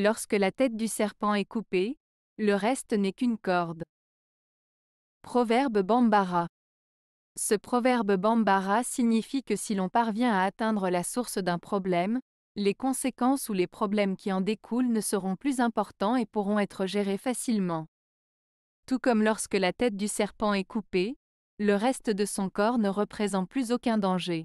Lorsque la tête du serpent est coupée, le reste n'est qu'une corde. Proverbe Bambara. Ce proverbe Bambara signifie que si l'on parvient à atteindre la source d'un problème, les conséquences ou les problèmes qui en découlent ne seront plus importants et pourront être gérés facilement. Tout comme lorsque la tête du serpent est coupée, le reste de son corps ne représente plus aucun danger.